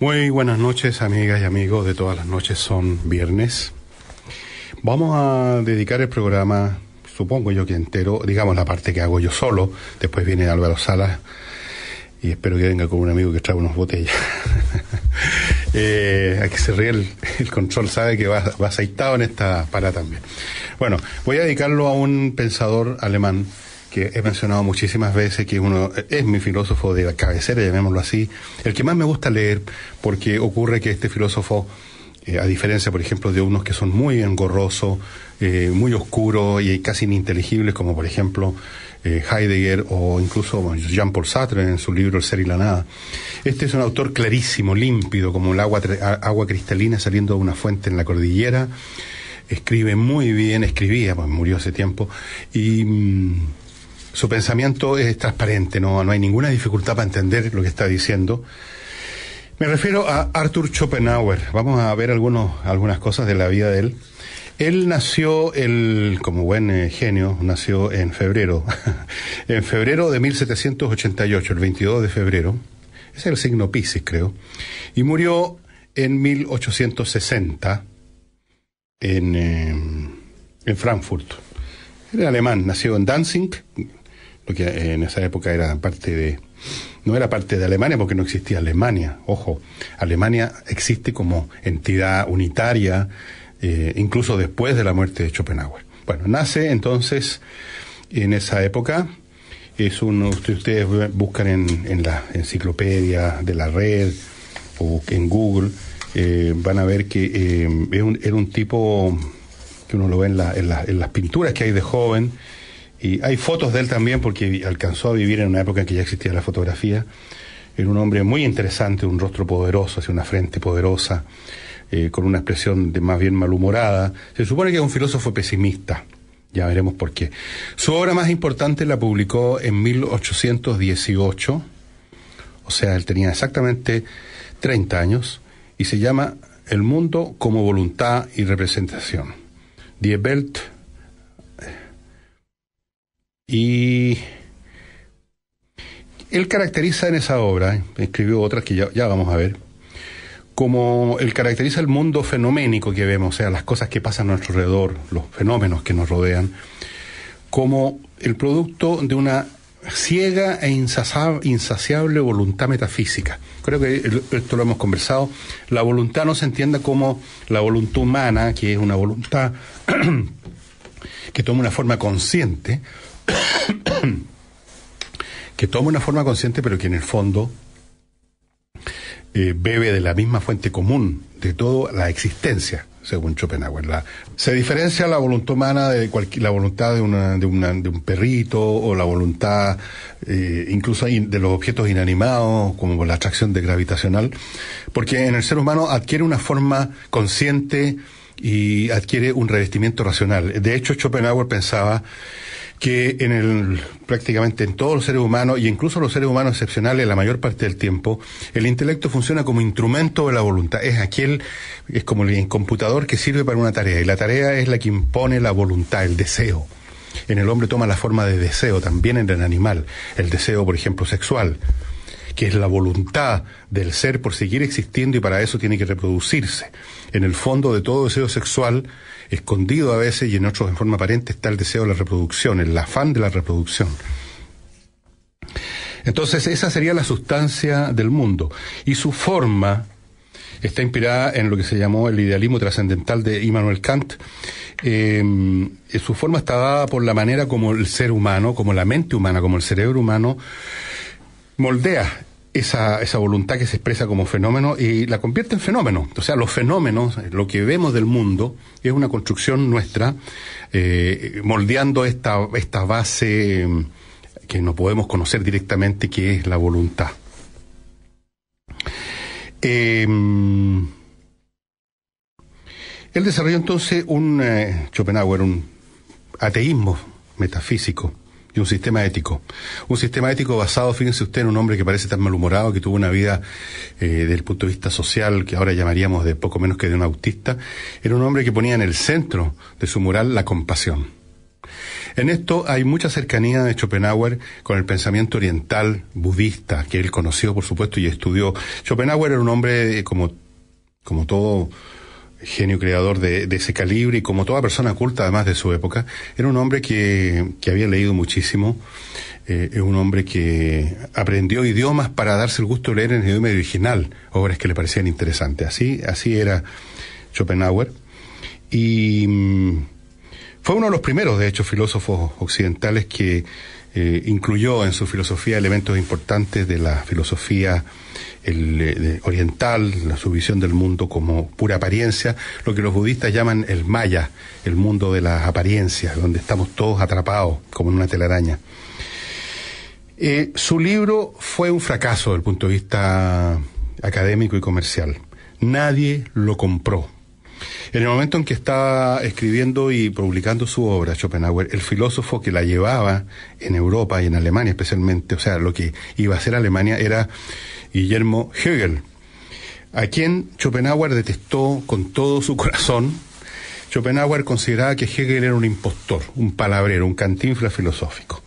Muy buenas noches, amigas y amigos de todas las noches, son viernes. Vamos a dedicar el programa, supongo yo que entero, digamos la parte que hago yo solo, después viene Álvaro Salas y espero que venga con un amigo que trae unas botellas. eh, que se ríe el, control, sabe que va, aceitado en esta para también. Bueno, voy a dedicarlo a un pensador alemán que he mencionado muchísimas veces, que uno es mi filósofo de la cabecera, llamémoslo así, el que más me gusta leer, porque ocurre que este filósofo, eh, a diferencia, por ejemplo, de unos que son muy engorrosos, eh, muy oscuros y casi ininteligibles, como por ejemplo eh, Heidegger o incluso Jean-Paul Sartre en su libro El ser y la nada. Este es un autor clarísimo, límpido, como el agua, agua cristalina saliendo de una fuente en la cordillera. Escribe muy bien, escribía, pues murió hace tiempo, y... Mm, su pensamiento es transparente, no, no hay ninguna dificultad para entender lo que está diciendo. Me refiero a Arthur Schopenhauer. Vamos a ver algunos, algunas cosas de la vida de él. Él nació, el, como buen eh, genio, nació en febrero, en febrero de 1788, el 22 de febrero. Ese es el signo Pisces, creo. Y murió en 1860 en, eh, en Frankfurt. Era alemán, nació en Danzig, que en esa época era parte de, no era parte de Alemania porque no existía Alemania, ojo, Alemania existe como entidad unitaria, eh, incluso después de la muerte de Schopenhauer. Bueno, nace entonces en esa época, es uno, ustedes buscan en, en la enciclopedia de la red o en Google, eh, van a ver que eh, era, un, tipo que uno lo ve en las pinturas que hay de joven, y hay fotos de él también porque alcanzó a vivir en una época en que ya existía la fotografía. Era un hombre muy interesante, un rostro poderoso, hacia una frente poderosa, eh, con una expresión de más bien malhumorada. Se supone que es un filósofo pesimista. Ya veremos por qué. Su obra más importante la publicó en 1818, o sea, él tenía exactamente 30 años, y se llama El mundo como voluntad y representación. Die Welt y él caracteriza en esa obra, escribió otras que ya, vamos a ver, como él caracteriza el mundo fenoménico que vemos, o sea, las cosas que pasan a nuestro alrededor, los fenómenos que nos rodean, como el producto de una ciega e insaciable voluntad metafísica. Creo que esto lo hemos conversado. La voluntad no se entienda como la voluntad humana, que es una voluntad que toma una forma consciente, que toma una forma consciente, pero que en el fondo eh, bebe de la misma fuente común de toda la existencia, según Schopenhauer. se diferencia la voluntad humana de la voluntad de, un perrito o la voluntad eh, incluso de los objetos inanimados, como la atracción de gravitacional, porque en el ser humano adquiere una forma consciente y adquiere un revestimiento racional. De hecho, Schopenhauer pensaba que en el, prácticamente en todos los seres humanos, y incluso los seres humanos excepcionales la mayor parte del tiempo, el intelecto funciona como instrumento de la voluntad. Es aquel, es como el computador que sirve para una tarea, y la tarea es la que impone la voluntad, el deseo. En el hombre toma la forma de deseo, también en el animal, el deseo, por ejemplo, sexual que es la voluntad del ser por seguir existiendo y para eso tiene que reproducirse. En el fondo de todo deseo sexual, escondido a veces y en otros en forma aparente, está el deseo de la reproducción, el afán de la reproducción. Entonces, esa sería la sustancia del mundo. Y su forma está inspirada en lo que se llamó el idealismo trascendental de Immanuel Kant. Eh, su forma está dada por la manera como el ser humano, como la mente humana, como el cerebro humano, moldea esa, esa voluntad que se expresa como fenómeno y la convierte en fenómeno. O sea, los fenómenos, lo que vemos del mundo, es una construcción nuestra, eh, moldeando esta, esta base eh, que no podemos conocer directamente, que es la voluntad. Em, él desarrolló entonces un, eh, Schopenhauer, un ateísmo metafísico, y un sistema ético. Un sistema ético basado, fíjense usted, en un hombre que parece tan malhumorado, que tuvo una vida eh, desde el punto de vista social, que ahora llamaríamos de poco menos que de un autista, era un hombre que ponía en el centro de su moral la compasión. En esto hay mucha cercanía de Schopenhauer con el pensamiento oriental budista, que él conoció, por supuesto, y estudió. Schopenhauer era un hombre, eh, como, como todo genio creador de, ese calibre y como toda persona culta además de su época, era un hombre que, había leído muchísimo, eh, es un hombre que aprendió idiomas para darse el gusto de leer en el idioma original obras que le parecían interesantes. Así, así era Schopenhauer. Y mm, fue uno de los primeros, de hecho, filósofos occidentales que eh, incluyó en su filosofía elementos importantes de la filosofía eh, oriental, la, su visión del mundo como pura apariencia, lo que los budistas llaman el maya, el mundo de las apariencias, donde estamos todos atrapados como en una telaraña. Eh, su libro fue un fracaso del punto de vista académico y comercial. Nadie lo compró en el momento en que estaba escribiendo y publicando su obra, Schopenhauer, el filósofo que la llevaba en Europa y en Alemania especialmente, o sea, lo que iba a ser Alemania era Guillermo Hegel, a quien Schopenhauer detestó con todo su corazón. Schopenhauer consideraba que Hegel era un impostor, un palabrero, un cantinfla filosófico.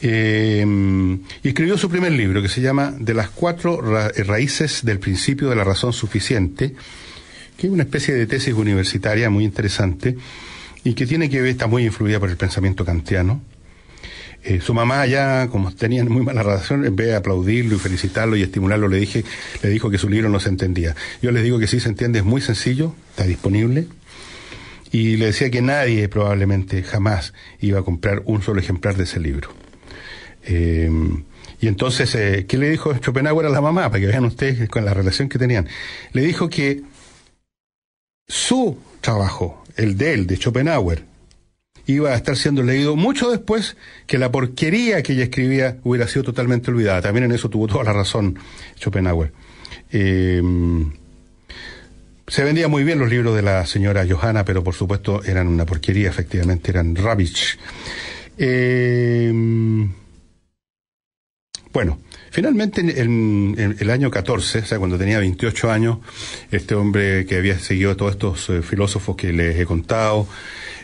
Em, y escribió su primer libro que se llama De las cuatro raíces del principio de la razón suficiente, que es una especie de tesis universitaria muy interesante y que tiene que ver, está muy influida por el pensamiento kantiano. Eh, su mamá ya, como tenían muy mala relación, en vez de aplaudirlo y felicitarlo y estimularlo, le dije, le dijo que su libro no se entendía. Yo les digo que sí se entiende, es muy sencillo, está disponible. Y le decía que nadie probablemente jamás iba a comprar un solo ejemplar de ese libro. Eh, y entonces, eh, ¿qué le dijo Schopenhauer a la mamá? Para que vean ustedes con la relación que tenían. Le dijo que su trabajo, el de él, de Schopenhauer, iba a estar siendo leído mucho después que la porquería que ella escribía hubiera sido totalmente olvidada. También en eso tuvo toda la razón Schopenhauer. Eh, se vendían muy bien los libros de la señora Johanna, pero por supuesto eran una porquería, efectivamente, eran rubbish. Eh, bueno, Finalmente, en, el año 14, o sea, cuando tenía 28 años, este hombre que había seguido a todos estos eh, filósofos que les he contado,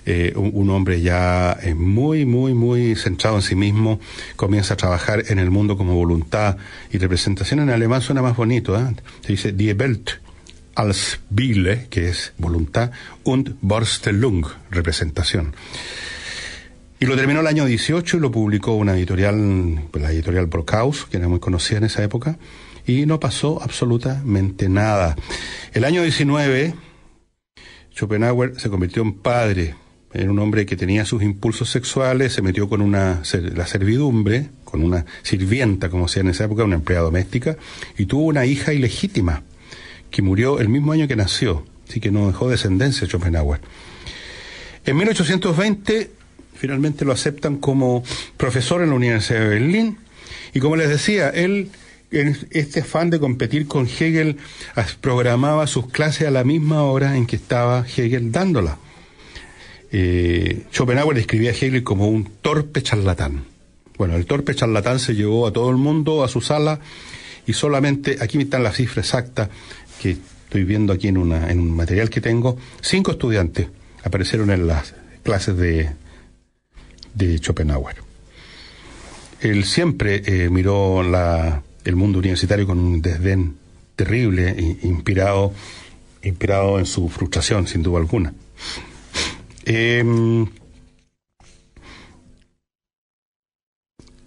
eh, un, hombre ya eh, muy, muy, muy centrado en sí mismo, comienza a trabajar en el mundo como voluntad y representación en alemán suena más bonito, se dice Die Welt als Wille, que es voluntad, und Borstellung, representación. Y lo terminó el año 18 y lo publicó una editorial, pues, la editorial Brocaus, que era muy conocida en esa época, y no pasó absolutamente nada. El año 19, Schopenhauer se convirtió en padre, en un hombre que tenía sus impulsos sexuales, se metió con una, la servidumbre, con una sirvienta, como decía en esa época, una empleada doméstica, y tuvo una hija ilegítima, que murió el mismo año que nació, así que no dejó descendencia Schopenhauer. En 1820 finalmente lo aceptan como profesor en la Universidad de Berlín. Y como les decía, él este afán de competir con Hegel programaba sus clases a la misma hora en que estaba Hegel dándola. Eh, Schopenhauer describía a Hegel como un torpe charlatán. Bueno, el torpe charlatán se llevó a todo el mundo a su sala y solamente, aquí están las cifras exactas que estoy viendo aquí en, una, en un material que tengo, cinco estudiantes aparecieron en las clases de, de Schopenhauer. Él siempre eh, miró el mundo universitario con un desdén terrible, inspirado, inspirado en su frustración, sin duda alguna. Em,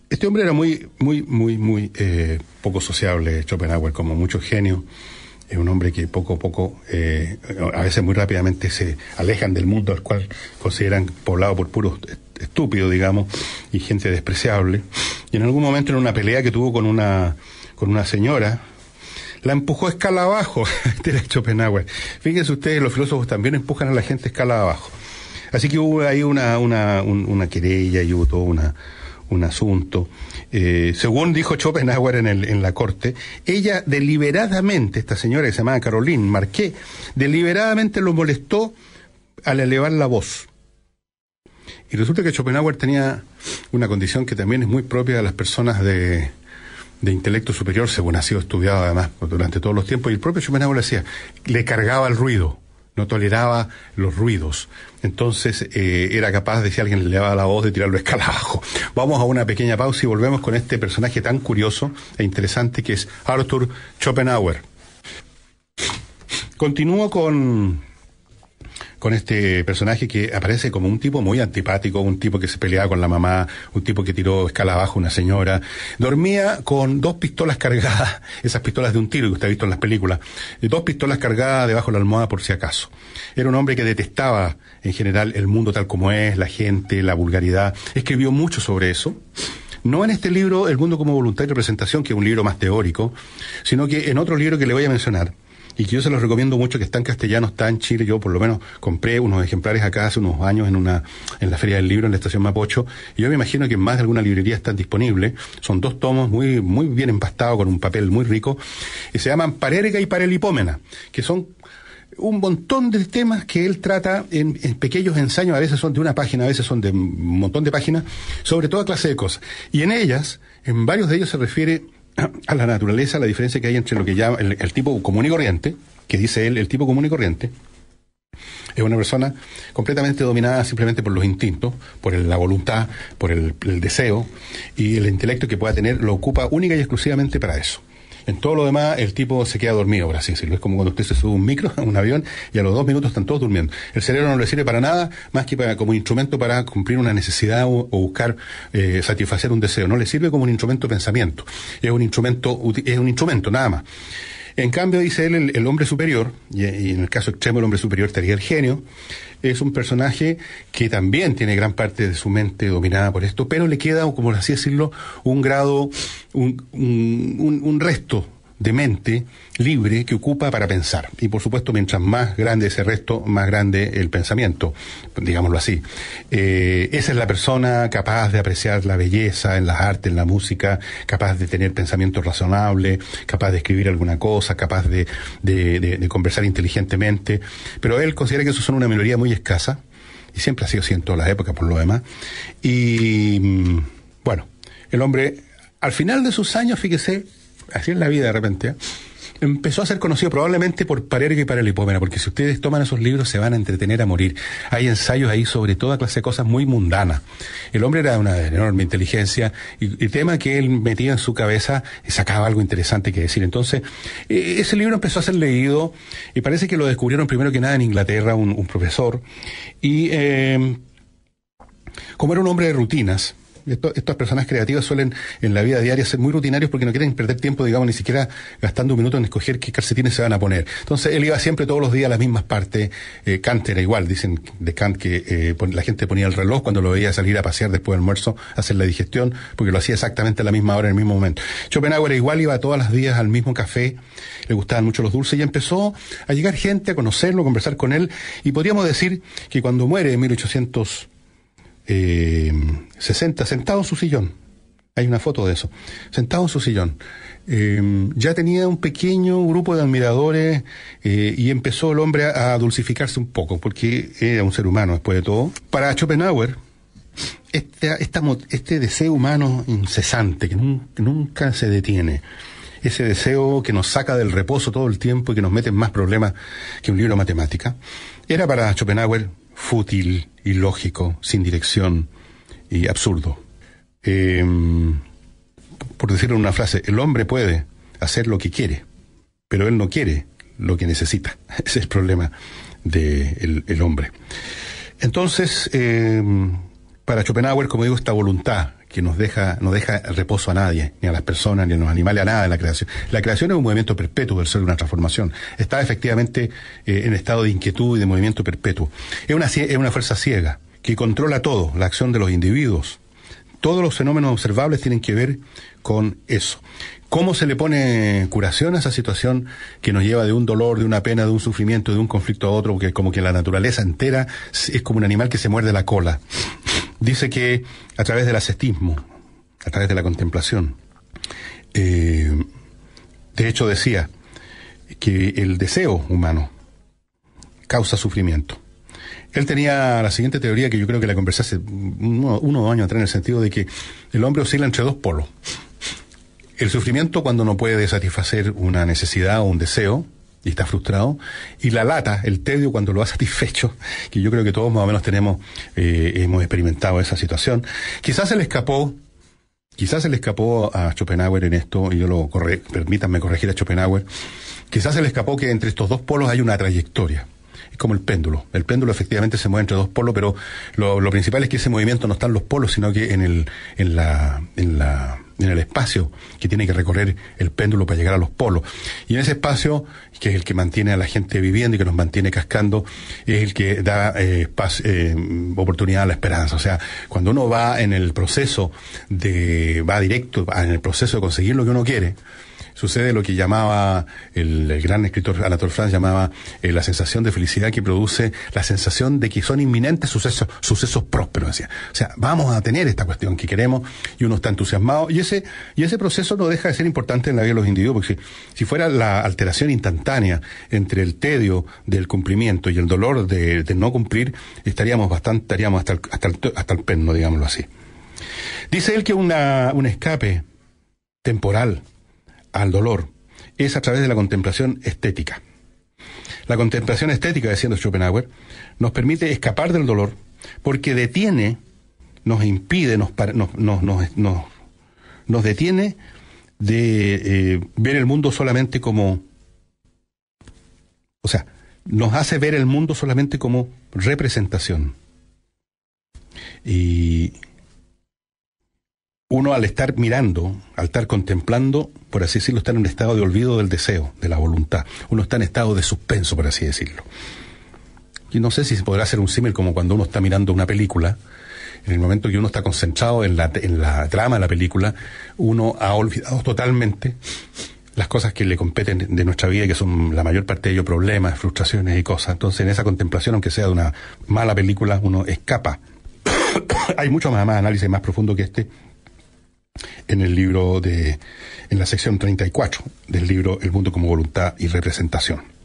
este hombre era muy, muy, muy, muy eh, poco sociable, Schopenhauer, como mucho genio... Es un hombre que poco a poco, eh, a veces muy rápidamente, se alejan del mundo al cual consideran poblado por puros estúpido, digamos, y gente despreciable. Y en algún momento en una pelea que tuvo con una, con una señora, la empujó a escala abajo, este era Schopenhauer. Fíjense ustedes, los filósofos también empujan a la gente a escala abajo. Así que hubo ahí una, una, una querella y hubo todo una, un asunto. Eh, según dijo Schopenhauer en, el, en la corte, ella deliberadamente, esta señora que se llamaba Caroline Marqué, deliberadamente lo molestó al elevar la voz. Y resulta que Schopenhauer tenía una condición que también es muy propia de las personas de, intelecto superior, según ha sido estudiado además durante todos los tiempos, y el propio Schopenhauer decía, le cargaba el ruido, no toleraba los ruidos. Entonces eh, era capaz de, si alguien le daba la voz, de tirarlo escala abajo. Vamos a una pequeña pausa y volvemos con este personaje tan curioso e interesante que es Arthur Schopenhauer. Continúo con con este personaje que aparece como un tipo muy antipático, un tipo que se peleaba con la mamá, un tipo que tiró escala abajo una señora. Dormía con dos pistolas cargadas, esas pistolas de un tiro que usted ha visto en las películas, eh, dos pistolas cargadas debajo de la almohada por si acaso. Era un hombre que detestaba en general el mundo tal como es, la gente, la vulgaridad. Escribió mucho sobre eso no en este libro El mundo como voluntario de representación, que es un libro más teórico, sino que en otro libro que le voy a mencionar, y que yo se los recomiendo mucho, que están castellanos, están está en Chile. Yo por lo menos compré unos ejemplares acá hace unos años en una en la Feria del Libro, en la Estación Mapocho. Y yo me imagino que en más de alguna librería están disponibles. Son dos tomos muy, muy bien empastados, con un papel muy rico. Y se llaman Parerga y Parelipómena, que son un montón de temas que él trata en, en, pequeños ensayos, a veces son de una página, a veces son de un montón de páginas, sobre toda clase de cosas. Y en ellas, en varios de ellos se refiere a la naturaleza la diferencia que hay entre lo que llama el, tipo común y corriente, que dice él, el tipo común y corriente, es una persona completamente dominada simplemente por los instintos, por la voluntad, por el, deseo, y el intelecto que pueda tener lo ocupa única y exclusivamente para eso. En todo lo demás, el tipo se queda dormido, por decirlo. Es como cuando usted se sube un micro, a un avión, y a los dos minutos están todos durmiendo. El cerebro no le sirve para nada más que para, como instrumento para cumplir una necesidad o, buscar eh, satisfacer un deseo. No le sirve como un instrumento de pensamiento. Es un instrumento, es un instrumento, nada más. En cambio, dice él, el, hombre superior, y, y en el caso extremo el hombre superior estaría el genio, es un personaje que también tiene gran parte de su mente dominada por esto, pero le queda, como así decirlo, un grado, un, un, un resto de mente libre que ocupa para pensar. Y por supuesto, mientras más grande ese resto, más grande el pensamiento, digámoslo así. Eh, esa es la persona capaz de apreciar la belleza en las artes, en la música, capaz de tener pensamiento razonable, capaz de escribir alguna cosa, capaz de, de, conversar inteligentemente. Pero él considera que eso son una minoría muy escasa, y siempre ha sido así en todas las épocas por lo demás. Y mm, bueno, el hombre al final de sus años, fíjese, así es la vida de repente, ¿eh? empezó a ser conocido probablemente por Parerga y para porque si ustedes toman esos libros se van a entretener a morir. Hay ensayos ahí sobre toda clase de cosas muy mundanas. El hombre era de una enorme inteligencia y el tema que él metía en su cabeza sacaba algo interesante que decir. Entonces, e, ese libro empezó a ser leído y parece que lo descubrieron primero que nada en Inglaterra un, profesor. Y eh, como era un hombre de rutinas, estas personas creativas suelen en la vida diaria ser muy rutinarios porque no quieren perder tiempo, digamos, ni siquiera gastando un minuto en escoger qué calcetines se van a poner. Entonces él iba siempre todos los días a las mismas partes. Eh, Kant era igual, dicen de Kant que eh, la gente ponía el reloj cuando lo veía salir a pasear después del almuerzo, hacer la digestión, porque lo hacía exactamente a la misma hora, en el mismo momento. Schopenhauer igual iba todos los días al mismo café, le gustaban mucho los dulces y empezó a llegar gente a conocerlo, a conversar con él y podríamos decir que cuando muere en 1800 60, eh, sentado en su sillón. Hay una foto de eso. Sentado en su sillón. Eh, ya tenía un pequeño grupo de admiradores eh, y empezó el hombre a, dulcificarse un poco, porque era un ser humano después de todo. Para Schopenhauer, este, deseo humano incesante, que nunca, se detiene, ese deseo que nos saca del reposo todo el tiempo y que nos mete en más problemas que un libro de matemática, era para Schopenhauer fútil, ilógico, sin dirección y absurdo. Em, por decirlo en una frase, el hombre puede hacer lo que quiere, pero él no quiere lo que necesita. Ese es el problema del hombre. Entonces, em, para Schopenhauer, como digo, esta voluntad que nos deja, no deja reposo a nadie, ni a las personas, ni a los animales, a nada en la creación. La creación es un movimiento perpetuo del ser, una transformación. Está efectivamente eh, en estado de inquietud y de movimiento perpetuo. Es una, es una fuerza ciega que controla todo, la acción de los individuos. Todos los fenómenos observables tienen que ver con eso. ¿Cómo se le pone curación a esa situación que nos lleva de un dolor, de una pena, de un sufrimiento, de un conflicto a otro? es como que la naturaleza entera es como un animal que se muerde la cola dice que a través del ascetismo, a través de la contemplación, eh, de hecho decía que el deseo humano causa sufrimiento. Él tenía la siguiente teoría que yo creo que la conversé hace uno, o dos años atrás en el sentido de que el hombre oscila entre dos polos. El sufrimiento cuando no puede satisfacer una necesidad o un deseo, y está frustrado. Y la lata, el tedio cuando lo ha satisfecho, que yo creo que todos más o menos tenemos, eh, hemos experimentado esa situación. Quizás se le escapó Quizás se le escapó a Schopenhauer en esto, y yo lo corre, permítanme corregir a Schopenhauer, quizás se le escapó que entre estos dos polos hay una trayectoria. Es como el péndulo. El péndulo efectivamente se mueve entre dos polos, pero lo, principal es que ese movimiento no está en los polos, sino que en, el, en la en el espacio que tiene que recorrer el péndulo para llegar a los polos. Y en ese espacio, que es el que mantiene a la gente viviendo y que nos mantiene cascando, es el que da eh, eh, oportunidad a la esperanza. O sea, cuando uno va en el proceso de, va directo, en el proceso de conseguir lo que uno quiere, sucede lo que llamaba el, gran escritor Anatole France, llamaba eh, la sensación de felicidad que produce la sensación de que son inminentes sucesos, sucesos prósperos. Decía. O sea, vamos a tener esta cuestión que queremos y uno está entusiasmado. Y ese, y ese proceso no deja de ser importante en la vida de los individuos, porque si, fuera la alteración instantánea entre el tedio del cumplimiento y el dolor de, no cumplir, estaríamos bastante, estaríamos hasta el, hasta digámoslo así. Dice él que una, un escape temporal al dolor es a través de la contemplación estética. La contemplación estética, diciendo Schopenhauer, nos permite escapar del dolor porque detiene, nos impide, nos, nos, detiene de eh, ver el mundo solamente como... O sea, nos hace ver el mundo solamente como representación. Y uno al estar mirando, al estar contemplando, por así decirlo, está en un estado de olvido del deseo, de la voluntad. Uno está en estado de suspenso, por así decirlo. Y no sé si se podrá hacer un símil como cuando uno está mirando una película. En el momento que uno está concentrado en la, en la trama de la película, uno ha olvidado totalmente las cosas que le competen de nuestra vida, que son la mayor parte de ellos problemas, frustraciones y cosas. Entonces, en esa contemplación, aunque sea de una mala película, uno escapa. Hay mucho más, más análisis más profundo que este, en el libro de, en la sección 34 del libro El mundo como voluntad y representación.